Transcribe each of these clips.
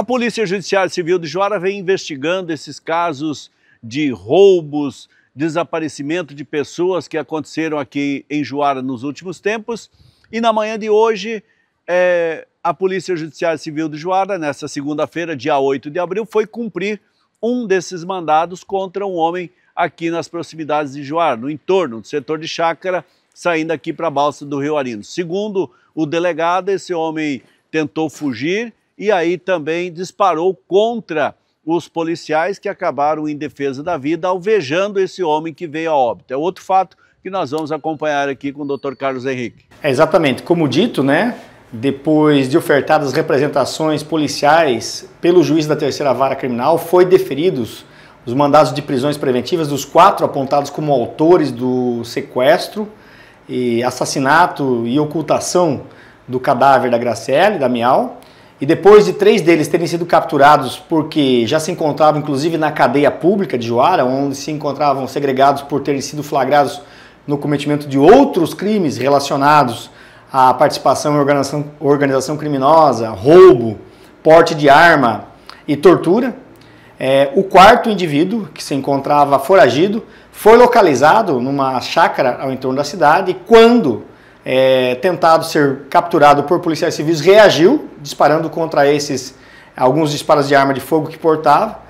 A Polícia Judiciária Civil de Juara vem investigando esses casos de roubos, desaparecimento de pessoas que aconteceram aqui em Juara nos últimos tempos. E na manhã de hoje, é, a Polícia Judiciária Civil de Juara, nesta segunda-feira, dia 8 de abril, foi cumprir um desses mandados contra um homem aqui nas proximidades de Juara, no entorno do setor de chácara, saindo aqui para a balsa do Rio Arino. Segundo o delegado, esse homem tentou fugir e aí também disparou contra os policiais que acabaram em defesa da vida, alvejando esse homem que veio a óbito. É outro fato que nós vamos acompanhar aqui com o Dr. Carlos Henrique. É exatamente, como dito, né? Depois de ofertadas representações policiais pelo juiz da terceira vara criminal, foi deferidos os mandados de prisões preventivas dos quatro apontados como autores do sequestro e assassinato e ocultação do cadáver da Graciele, da Miau, e depois de três deles terem sido capturados porque já se encontravam inclusive na cadeia pública de Joara, onde se encontravam segregados por terem sido flagrados no cometimento de outros crimes relacionados à participação em organização, organização criminosa, roubo, porte de arma e tortura. É, o quarto indivíduo, que se encontrava foragido, foi localizado numa chácara ao entorno da cidade quando é, tentado ser capturado por policiais civis, reagiu, disparando contra esses alguns disparos de arma de fogo que portava.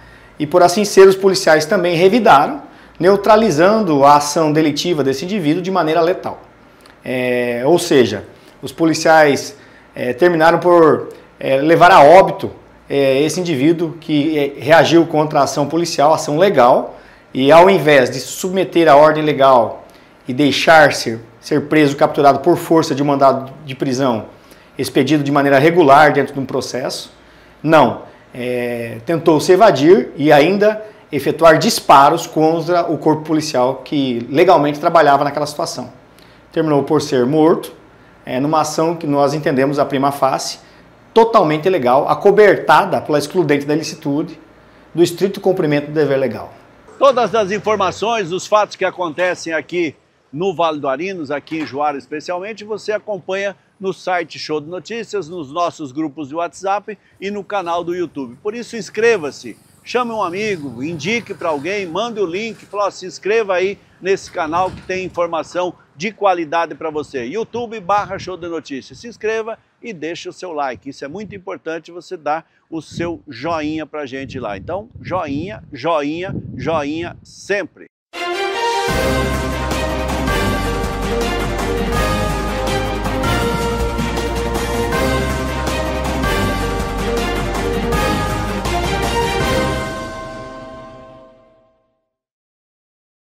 E por assim ser, os policiais também revidaram, neutralizando a ação delitiva desse indivíduo de maneira letal. É, ou seja, os policiais é, terminaram por é, levar a óbito é, esse indivíduo que é, reagiu contra a ação policial, ação legal, e ao invés de se submeter à ordem legal e deixar-se ser preso capturado por força de um mandado de prisão expedido de maneira regular dentro de um processo. Não. É, tentou se evadir e ainda efetuar disparos contra o corpo policial que legalmente trabalhava naquela situação. Terminou por ser morto, é, numa ação que nós entendemos a prima face totalmente ilegal, acobertada pela excludente da ilicitude, do estrito cumprimento do dever legal. Todas as informações, os fatos que acontecem aqui no Vale do Arinos, aqui em Juara especialmente, você acompanha no site Show de Notícias, nos nossos grupos de WhatsApp e no canal do YouTube. Por isso, inscreva-se, chame um amigo, indique para alguém, mande o link, fala, se inscreva aí nesse canal que tem informação de qualidade para você. YouTube barra Show de Notícias. Se inscreva e deixe o seu like. Isso é muito importante, você dá o seu joinha para gente lá. Então, joinha, joinha, joinha sempre. Música